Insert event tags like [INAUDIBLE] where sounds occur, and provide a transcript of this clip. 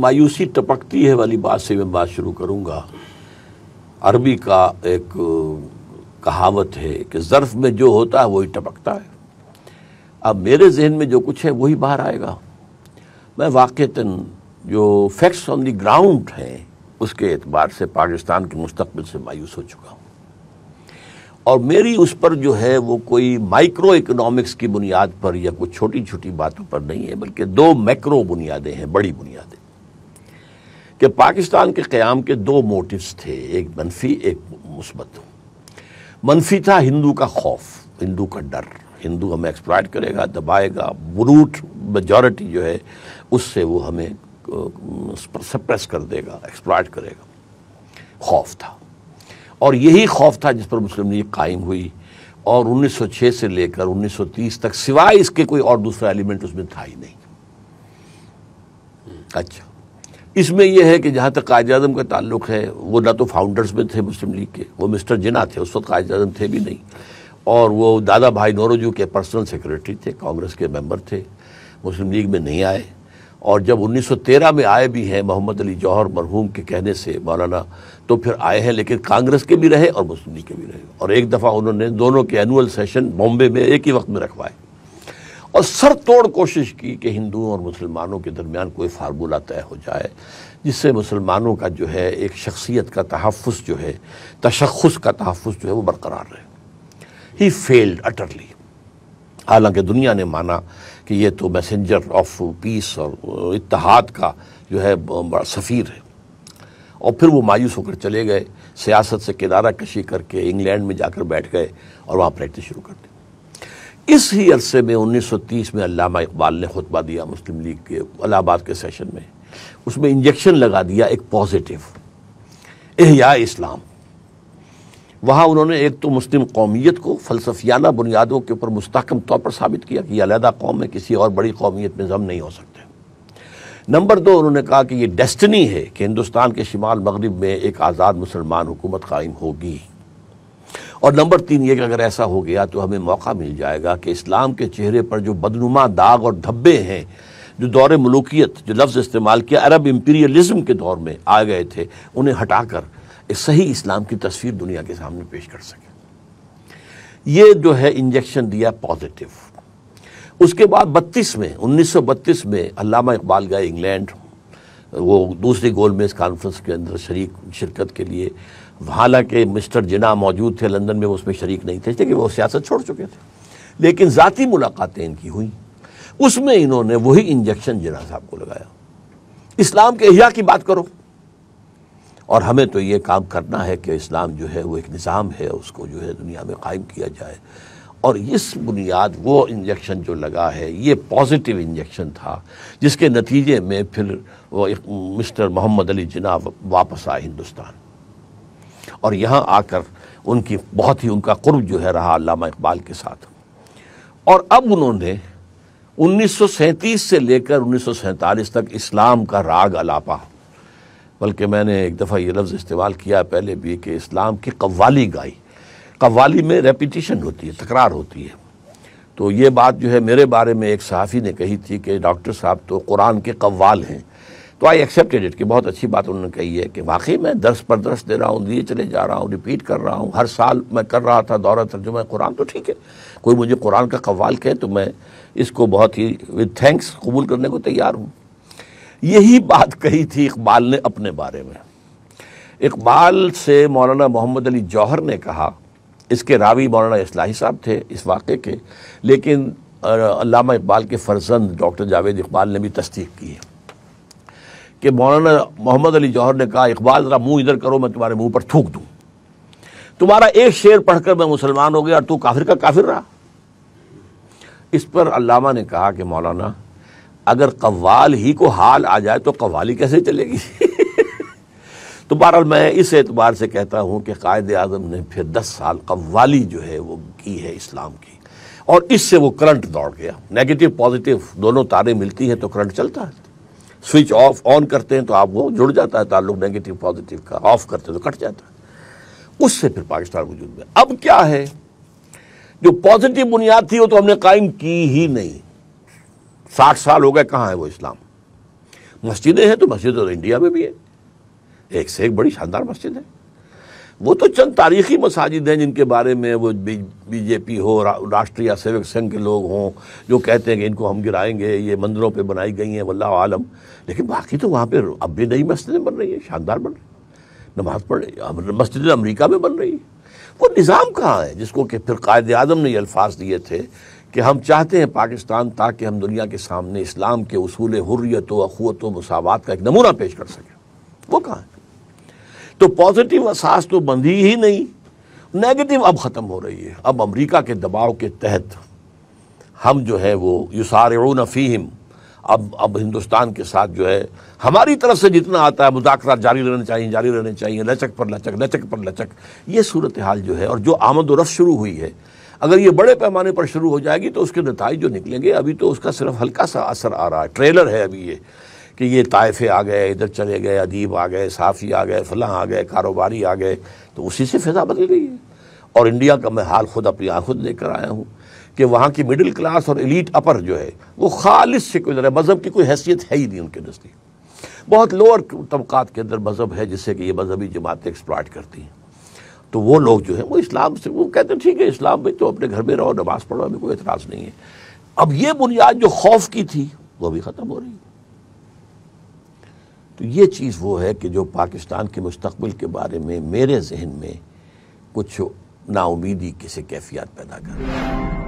मायूसी टपकती है वाली बात से मैं बात शुरू करूंगा अरबी का एक कहावत है कि ज़र्फ़ में जो होता है वही टपकता है अब मेरे जहन में जो कुछ है वही बाहर आएगा मैं वाक़ता जो फैक्ट्स ऑन दी ग्राउंड हैं उसके एतबार से पाकिस्तान के मुस्तबिल से मायूस हो चुका हूँ और मेरी उस पर जो है वो कोई माइक्रो इकोनॉमिक्स की बुनियाद पर या कुछ छोटी छोटी बातों पर नहीं है बल्कि दो मैक्रो बुनियादें हैं बड़ी बुनियादें कि पाकिस्तान के क़्याम के दो मोटिव्स थे एक मनफी एक मुस्बत मनफी था हिंदू का खौफ हिंदू का डर हिंदू हमें एक्सप्लाइट करेगा दबाएगा ब्रूट मेजॉरिटी जो है उससे वो हमें सप्रेस कर देगा एक्सप्लाइट करेगा खौफ था और यही खौफ था जिस पर मुस्लिम लीग कायम हुई और 1906 से लेकर 1930 तक सिवाय इसके कोई और दूसरा एलिमेंट उसमें था ही नहीं अच्छा इसमें यह है कि जहाँ तक कायद अजम का ताल्लुक है वो ना तो फाउंडर्स में थे मुस्लिम लीग के वो मिस्टर जिना थे उस वक्त कायद अजम थे भी नहीं और वो दादा भाई नोरोजू के पर्सनल सेक्रेटरी थे कांग्रेस के मेंबर थे मुस्लिम लीग में नहीं आए और जब 1913 में आए भी हैं मोहम्मद अली जौहर मरहूम के कहने से मौलाना तो फिर आए हैं लेकिन कांग्रेस के भी रहे और मुस्लिम लीग के भी रहे और एक दफ़ा उन्होंने दोनों के एनुअल सेशन बॉम्बे में एक ही वक्त में रखवाए और सर तोड़ कोशिश की कि हिंदुओं और मुसलमानों के दरमियान कोई फार्मूला तय हो जाए जिससे मुसलमानों का जो है एक शख्सियत का तहफ़ जो है तशखस का तहफ़ जो है वो बरकरार रहे ही फेल्ड अटरली हालांकि दुनिया ने माना कि ये तो मैसेंजर ऑफ पीस और इतिहाद का जो है बड़ा सफ़ीर है और फिर वो मायूस होकर चले गए सियासत से किनारा कशी करके इंग्लैंड में जाकर बैठ गए और वहाँ प्रैक्टिस शुरू कर दी इस ही अरसे में 1930 में अलामा इकबाल ने खुतबा दिया मुस्लिम लीग के अलाहाबाद के सेशन में उसमें इंजेक्शन लगा दिया एक पॉजिटिव एहया इस्लाम वहाँ उन्होंने एक तो मुस्लिम कौमियत को फलसफियाना बुनियादों के ऊपर मुस्तकम तौर पर साबित किया कि अलहदा कौम में किसी और बड़ी कौमियत में जम नहीं हो सकते नंबर दो उन्होंने कहा कि ये डेस्टनी है कि हिंदुस्तान के शुमाल मगरब में एक आज़ाद मुसलमान हुकूमत कायम होगी और नंबर तीन ये कि अगर ऐसा हो गया तो हमें मौका मिल जाएगा कि इस्लाम के चेहरे पर जो बदनुमा दाग और धब्बे हैं जो दौर मलूकियत जो लफ्ज़ इस्तेमाल किया अरब इम्पीरियलिज्म के दौर में आ गए थे उन्हें हटाकर सही इस्लाम की तस्वीर दुनिया के सामने पेश कर सके ये जो है इंजेक्शन दिया पॉजिटिव उसके बाद बत्तीस में उन्नीस सौ बत्तीस में अलामा इकबाल गए इंग्लैंड वो दूसरे गोल कॉन्फ्रेंस के अंदर शरीक शिरकत के लिए हालांकि मिस्टर जिना मौजूद थे लंदन में वो उसमें शरीक नहीं थे लेकिन वो सियासत छोड़ चुके थे लेकिन ज़ाती मुलाकातें इनकी हुई उसमें इन्होंने वही इंजेक्शन जिना साहब को लगाया इस्लाम के अहिया की बात करो और हमें तो ये काम करना है कि इस्लाम जो है वो एक निज़ाम है उसको जो है दुनिया में कायम किया जाए और इस बुनियाद वो इंजेक्शन जो लगा है ये पॉजिटिव इंजेक्शन था जिसके नतीजे में फिर वो मिस्टर मोहम्मद अली जिना वापस आए हिंदुस्तान और यहाँ आकर उनकी बहुत ही उनका कुर्ब जो है रहा अलामा इकबाल के साथ और अब उन्होंने उन्नीस से लेकर उन्नीस तक इस्लाम का राग अलापा बल्कि मैंने एक दफ़ा ये लफ्ज़ इस्तेमाल किया पहले भी कि इस्लाम की कव्वाली गाई कव्वाली में रेपिटेशन होती है तकरार होती है तो ये बात जो है मेरे बारे में एक सहाफ़ी ने कही थी कि डॉक्टर साहब तो कुरान के कव्वाल हैं तो आई एक्सेप्टेड इट कि बहुत अच्छी बात उन्होंने कही है कि वाकई मैं दर्स पर दर्स दे रहा हूँ दिए चले जा रहा हूँ रिपीट कर रहा हूँ हर साल मैं कर रहा था दौरा तर्जुमा कुरान तो ठीक है कोई मुझे कुरान का क़वाल कहे तो मैं इसको बहुत ही विद थैंक्स कबूल करने को तैयार हूँ यही बात कही थी इकबाल ने अपने बारे में इकबाल से मौलाना मोहम्मद अली जौहर ने कहा इसके रावी मौलाना इसलाही साहब थे इस वाक़े के लेकिन अल्लामा इकबाल के फर्जंद डॉक्टर जावेद इकबाल ने भी तस्दीक की है कि मौलाना मोहम्मद अली जौहर ने कहा इकबाल ज़रा मुंह इधर करो मैं तुम्हारे मुंह पर थूक दूँ तुम्हारा एक शेर पढ़कर मैं मुसलमान हो गया और तू काफिर का काफिर रहा इस पर अल्लामा ने कहा कि मौलाना अगर कव्वाल ही को हाल आ जाए तो कव्वाली कैसे चलेगी [LAUGHS] तो बहरहाल मैं इस एतबार से कहता हूँ कि कायद आजम ने फिर दस साल कव्वाली जो है वो की है इस्लाम की और इससे वो करंट दौड़ गया नेगेटिव पॉजिटिव दोनों तारें मिलती हैं तो करंट चलता है स्विच ऑफ ऑन करते हैं तो आप वो जुड़ जाता है ताल्लुक नेगेटिव पॉजिटिव का ऑफ करते हैं तो कट जाता है उससे फिर पाकिस्तान वजूद में अब क्या है जो पॉजिटिव बुनियाद थी वो तो हमने कायम की ही नहीं साठ साल हो गए कहाँ है वो इस्लाम मस्जिदें हैं तो मस्जिद और तो इंडिया में भी है एक से एक बड़ी शानदार मस्जिद है वो तो चंद तारीखी मसाजिद हैं जिनके बारे में वो बीजेपी हो रा, राष्ट्रीय सेवक संघ के लोग हों जो कहते हैं कि इनको हम गिराएंगे ये मंदिरों पे बनाई गई हैं वल्ला आलम लेकिन बाकी तो वहाँ पे अब भी नई मस्जिदें बन रही हैं शानदार बन रही नमाज पढ़ रही है मस्जिद अमरीका में बन रही वो निज़ाम कहाँ है जिसको कि फिर कायद अजम ने ये अल्फाज दिए थे कि हम चाहते हैं पाकिस्तान ताकि हम दुनिया के सामने इस्लाम के असूल हुर्रियत व अखवत व मसावत का एक नमूना पेश कर सकें वो कहाँ है तो पॉजिटिव असास तो बंधी ही नहीं नेगेटिव अब ख़त्म हो रही है अब अमेरिका के दबाव के तहत हम जो है वो युसारून फ़ीम अब अब हिंदुस्तान के साथ जो है हमारी तरफ से जितना आता है मुदाकर जारी रहने चाहिए जारी रहने चाहिए लचक पर लचक लचक पर लचक ये सूरत हाल जो है और जो आमदोरफ शुरू हुई है अगर ये बड़े पैमाने पर शुरू हो जाएगी तो उसके नतज जो निकलेंगे अभी तो उसका सिर्फ हल्का सा असर आ रहा है ट्रेलर है अभी ये कि ये ताइफे आ गए इधर चले गए अदीब आ गए साफ़ी आ गए फलाँ आ गए कारोबारी आ गए तो उसी से फिजा बदल गई है और इंडिया का मैं हाल खुद अपनी आंखों लेकर आया हूँ कि वहाँ की मिडिल क्लास और एलिट अपर जो है वो खालिश से कोई मज़हब की कोई हैसियत है ही नहीं उनके नज़दीक बहुत लोअर तबक़ात के अंदर मज़हब है जिससे कि ये मजहबी जमातें एक्सप्लाइट करती हैं तो वो लोग जो है वो इस्लाम से वो कहते हैं ठीक है इस्लाम में तो अपने घर में रहो नमाज़ पढ़ो अभी कोई एतराज़ नहीं है अब ये बुनियाद जो खौफ की थी वो भी ख़त्म हो रही है तो ये चीज़ वो है कि जो पाकिस्तान के मुस्तबिल के बारे में मेरे जहन में कुछ नाउमीदी किसी कैफियत पैदा कर